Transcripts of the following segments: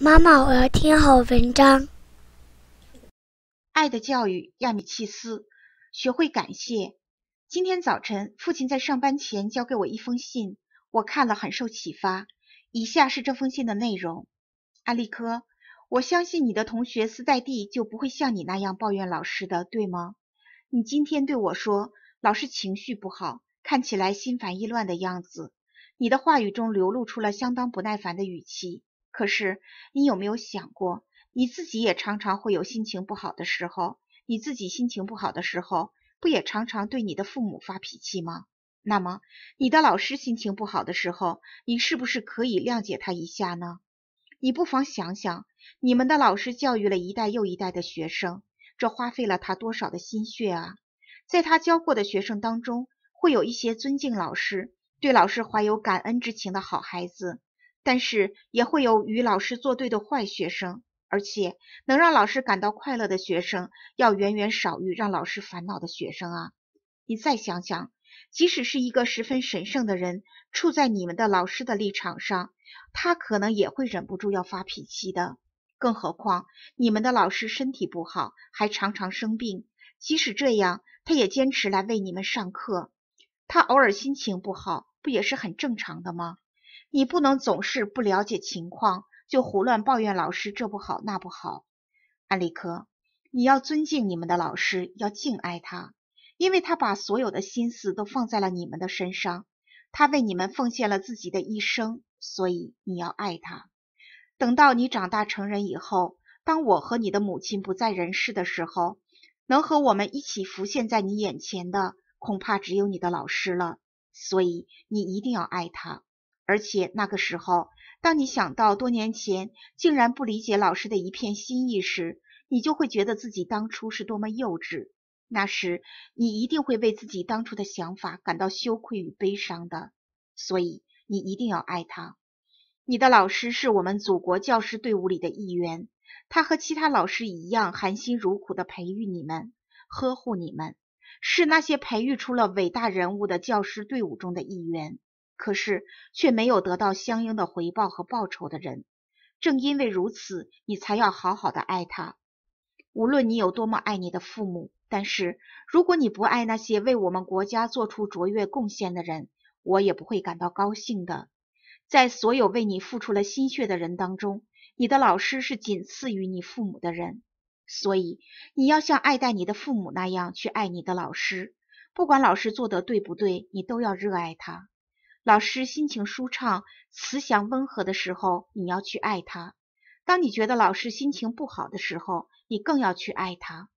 妈妈，我要听好文章。《爱的教育》亚米契斯，学会感谢。今天早晨，父亲在上班前交给我一封信，我看了很受启发。以下是这封信的内容：安利科，我相信你的同学斯黛蒂就不会像你那样抱怨老师的，对吗？你今天对我说，老师情绪不好，看起来心烦意乱的样子，你的话语中流露出了相当不耐烦的语气。可是，你有没有想过，你自己也常常会有心情不好的时候？你自己心情不好的时候，不也常常对你的父母发脾气吗？那么，你的老师心情不好的时候，你是不是可以谅解他一下呢？你不妨想想，你们的老师教育了一代又一代的学生，这花费了他多少的心血啊！在他教过的学生当中，会有一些尊敬老师、对老师怀有感恩之情的好孩子。但是也会有与老师作对的坏学生，而且能让老师感到快乐的学生要远远少于让老师烦恼的学生啊！你再想想，即使是一个十分神圣的人，处在你们的老师的立场上，他可能也会忍不住要发脾气的。更何况你们的老师身体不好，还常常生病，即使这样，他也坚持来为你们上课，他偶尔心情不好，不也是很正常的吗？你不能总是不了解情况就胡乱抱怨老师这不好那不好，安利科，你要尊敬你们的老师，要敬爱他，因为他把所有的心思都放在了你们的身上，他为你们奉献了自己的一生，所以你要爱他。等到你长大成人以后，当我和你的母亲不在人世的时候，能和我们一起浮现在你眼前的，恐怕只有你的老师了，所以你一定要爱他。而且那个时候，当你想到多年前竟然不理解老师的一片心意时，你就会觉得自己当初是多么幼稚。那时，你一定会为自己当初的想法感到羞愧与悲伤的。所以，你一定要爱他。你的老师是我们祖国教师队伍里的一员，他和其他老师一样，含辛茹苦地培育你们，呵护你们，是那些培育出了伟大人物的教师队伍中的一员。可是却没有得到相应的回报和报酬的人，正因为如此，你才要好好的爱他。无论你有多么爱你的父母，但是如果你不爱那些为我们国家做出卓越贡献的人，我也不会感到高兴的。在所有为你付出了心血的人当中，你的老师是仅次于你父母的人，所以你要像爱戴你的父母那样去爱你的老师。不管老师做得对不对，你都要热爱他。老师心情舒畅、慈祥温和的时候，你要去爱他；当你觉得老师心情不好的时候，你更要去爱他。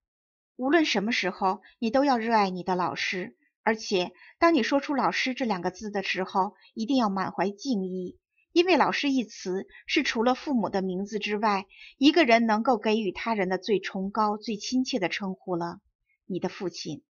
无论什么时候，你都要热爱你的老师。而且，当你说出“老师”这两个字的时候，一定要满怀敬意，因为“老师”一词是除了父母的名字之外，一个人能够给予他人的最崇高、最亲切的称呼了。你的父亲。